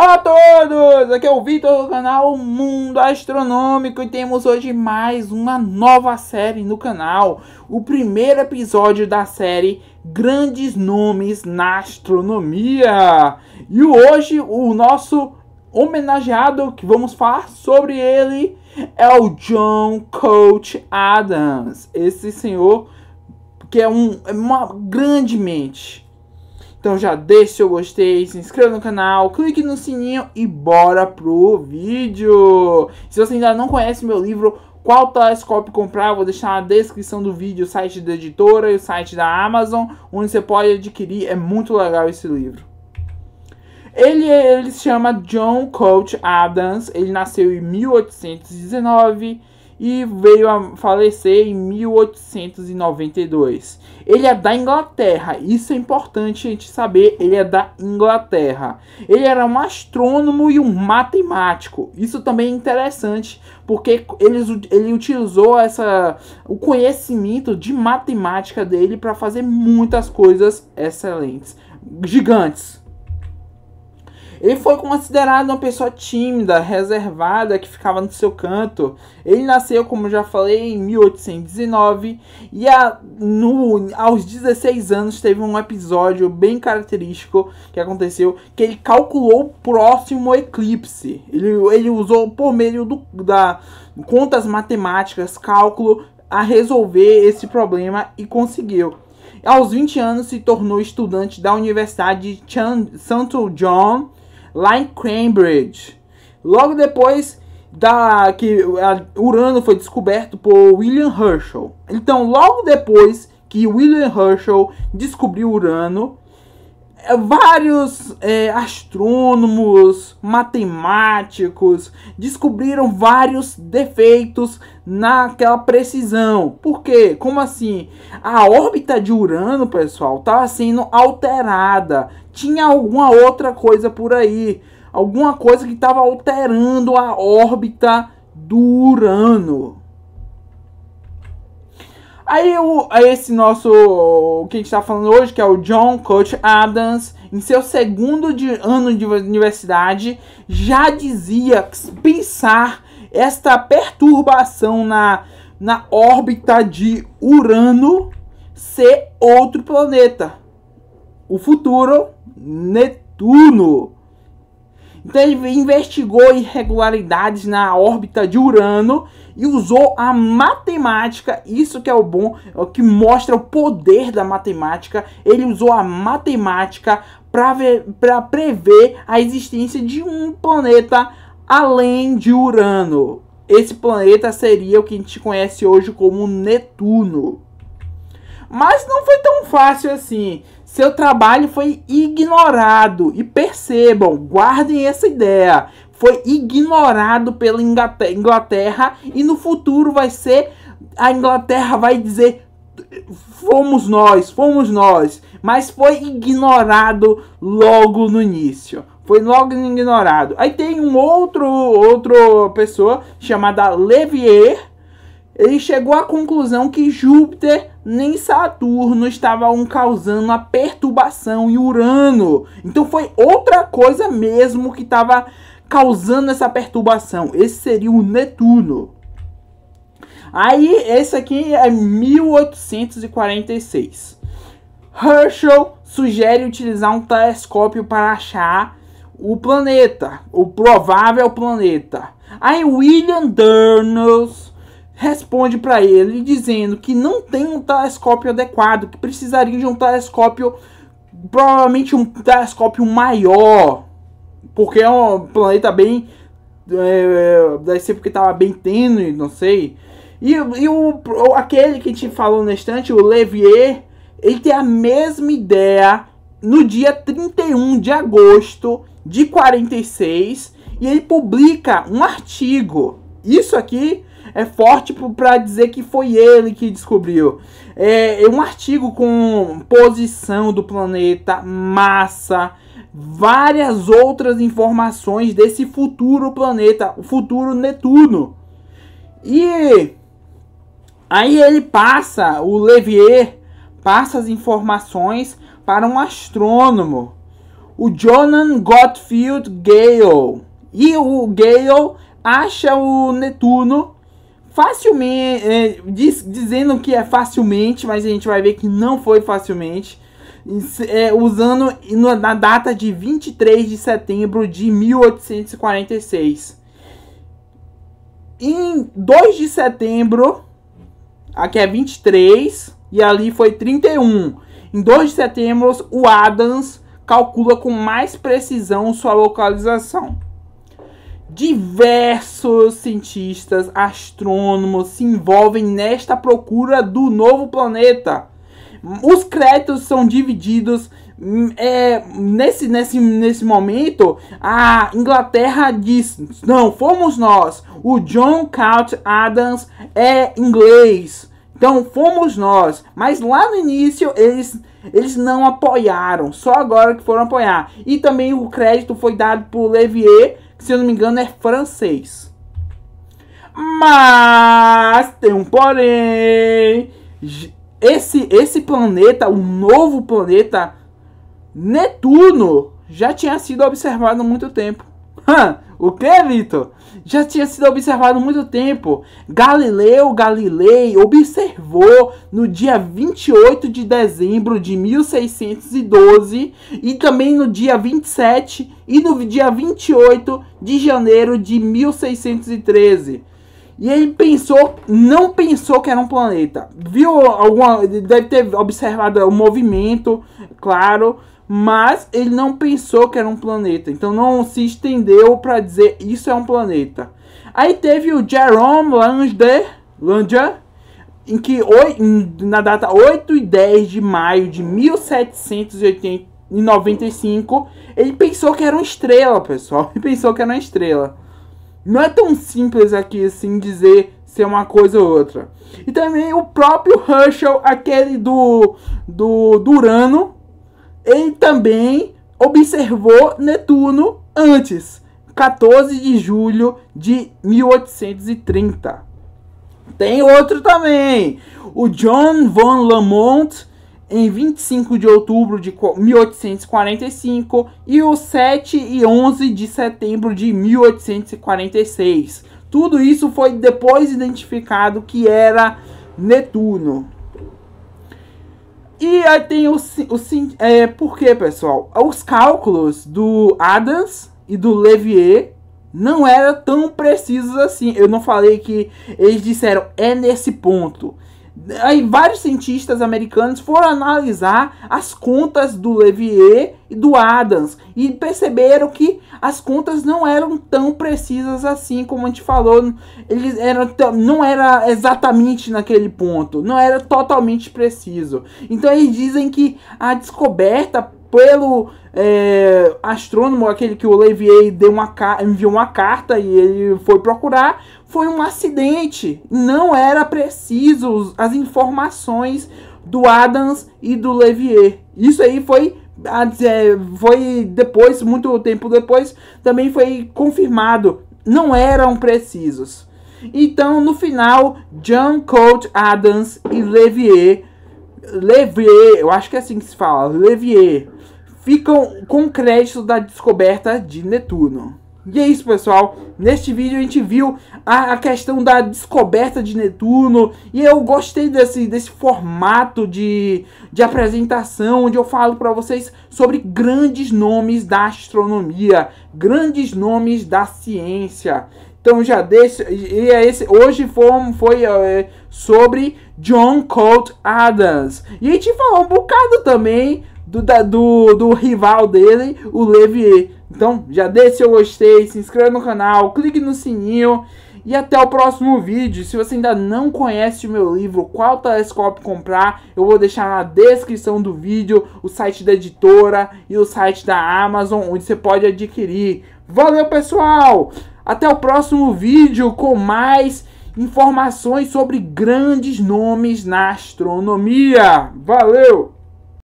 Olá a todos! Aqui é o Vitor do canal Mundo Astronômico e temos hoje mais uma nova série no canal. O primeiro episódio da série Grandes Nomes na Astronomia. E hoje o nosso homenageado que vamos falar sobre ele é o John Coach Adams. Esse senhor que é um, é uma grande mente então já deixe seu gostei, se inscreva no canal, clique no sininho e bora pro vídeo! Se você ainda não conhece meu livro, qual telescópio comprar, vou deixar na descrição do vídeo o site da editora e o site da Amazon, onde você pode adquirir, é muito legal esse livro. Ele, ele se chama John Coach Adams, ele nasceu em 1819 e veio a falecer em 1892. Ele é da Inglaterra, isso é importante a gente saber, ele é da Inglaterra. Ele era um astrônomo e um matemático. Isso também é interessante, porque ele, ele utilizou essa, o conhecimento de matemática dele para fazer muitas coisas excelentes, gigantes. Ele foi considerado uma pessoa tímida, reservada, que ficava no seu canto. Ele nasceu, como já falei, em 1819 e a, no, aos 16 anos teve um episódio bem característico que aconteceu, que ele calculou o próximo eclipse. Ele, ele usou por meio do, da contas matemáticas, cálculo, a resolver esse problema e conseguiu. Aos 20 anos se tornou estudante da Universidade de Santo John lá em Cambridge. Logo depois da que Urano foi descoberto por William Herschel. Então, logo depois que William Herschel descobriu Urano, é, vários é, astrônomos, matemáticos descobriram vários defeitos naquela precisão. Por quê? Como assim? A órbita de Urano, pessoal, estava tá sendo alterada. Tinha alguma outra coisa por aí, alguma coisa que estava alterando a órbita do Urano. Aí, o, esse nosso, que a gente está falando hoje, que é o John Coach Adams, em seu segundo de, ano de universidade, já dizia pensar esta perturbação na, na órbita de Urano ser outro planeta. O futuro, Netuno. Então, investigou irregularidades na órbita de Urano e usou a matemática, isso que é o bom, é o que mostra o poder da matemática. Ele usou a matemática para prever a existência de um planeta além de Urano. Esse planeta seria o que a gente conhece hoje como Netuno. Mas não foi tão fácil assim. Seu trabalho foi ignorado. E percebam, guardem essa ideia. Foi ignorado pela Inglaterra e no futuro vai ser. A Inglaterra vai dizer: fomos nós, fomos nós. Mas foi ignorado logo no início foi logo ignorado. Aí tem um outro outra pessoa chamada Levier, ele chegou à conclusão que Júpiter nem Saturno estavam causando a perturbação e Urano. Então foi outra coisa mesmo que estava causando essa perturbação. Esse seria o Netuno. Aí esse aqui é 1846. Herschel sugere utilizar um telescópio para achar o planeta, o provável planeta. Aí William Durnus responde para ele dizendo que não tem um telescópio adequado, que precisaria de um telescópio, provavelmente um telescópio maior, porque é um planeta bem. É, deve ser porque estava bem tênue, não sei. E, e o, aquele que a gente falou na instante, o Levier, ele tem a mesma ideia no dia 31 de agosto de 46 e ele publica um artigo. Isso aqui é forte para dizer que foi ele que descobriu. É, é um artigo com posição do planeta, massa, várias outras informações desse futuro planeta, o futuro Netuno. E aí ele passa, o Levier passa as informações para um astrônomo, o Jonan Gottfield Gale. E o Gale acha o Netuno facilmente, é, diz, dizendo que é facilmente, mas a gente vai ver que não foi facilmente, é, usando na data de 23 de setembro de 1846. Em 2 de setembro, aqui é 23 e ali foi 31. Em 2 de setembro, o Adams calcula com mais precisão sua localização. Diversos cientistas, astrônomos se envolvem nesta procura do novo planeta. Os créditos são divididos hum, é, nesse, nesse, nesse momento, a Inglaterra diz: não, fomos nós. O John Couch Adams é inglês. Então fomos nós. Mas lá no início eles, eles não apoiaram. Só agora que foram apoiar. E também o crédito foi dado por Levier se eu não me engano é francês. Mas tem um porém. Esse, esse planeta, o novo planeta Netuno, já tinha sido observado há muito tempo. O que, Vitor? Já tinha sido observado há muito tempo. Galileu Galilei observou no dia 28 de dezembro de 1612 e também no dia 27 e no dia 28 de janeiro de 1613. E ele pensou, não pensou que era um planeta. Viu alguma. Deve ter observado o movimento, claro mas ele não pensou que era um planeta, então não se estendeu para dizer isso é um planeta. Aí teve o Jerome Lander, Lange em que na data 8 e 10 de maio de 1795, ele pensou que era uma estrela, pessoal. Ele pensou que era uma estrela. Não é tão simples aqui assim dizer ser é uma coisa ou outra. E também o próprio Herschel, aquele do, do, do Urano, ele também observou Netuno antes, 14 de julho de 1830. Tem outro também, o John von Lamont, em 25 de outubro de 1845 e o 7 e 11 de setembro de 1846. Tudo isso foi depois identificado que era Netuno. E aí tem o, o é, por pessoal? Os cálculos do Adams e do Levier não eram tão precisos assim. Eu não falei que eles disseram é nesse ponto aí vários cientistas americanos foram analisar as contas do Levier e do Adams e perceberam que as contas não eram tão precisas assim como a gente falou, eles eram não era exatamente naquele ponto, não era totalmente preciso. Então eles dizem que a descoberta pelo é, astrônomo, aquele que o Levier deu uma, enviou uma carta e ele foi procurar, foi um acidente. Não era preciso as informações do Adams e do Levier. Isso aí foi é, foi depois, muito tempo depois, também foi confirmado. Não eram precisos. Então, no final, John Colt Adams e Levier, Levier, eu acho que é assim que se fala, Levier, ficam com crédito da descoberta de Netuno. E é isso, pessoal. Neste vídeo a gente viu a, a, questão da descoberta de Netuno. E eu gostei desse, desse formato de, de apresentação, onde eu falo para vocês sobre grandes nomes da astronomia, grandes nomes da ciência. Então já deixa. E é esse, hoje foi, foi é, sobre John Colt Adams. E a gente falou um bocado também do, da, do, do rival dele, o Levier. Então, já deixe seu gostei, se inscreva no canal, clique no sininho e até o próximo vídeo. Se você ainda não conhece o meu livro, qual telescópio comprar, eu vou deixar na descrição do vídeo o site da editora e o site da Amazon, onde você pode adquirir. Valeu, pessoal! Até o próximo vídeo com mais informações sobre grandes nomes na astronomia. Valeu!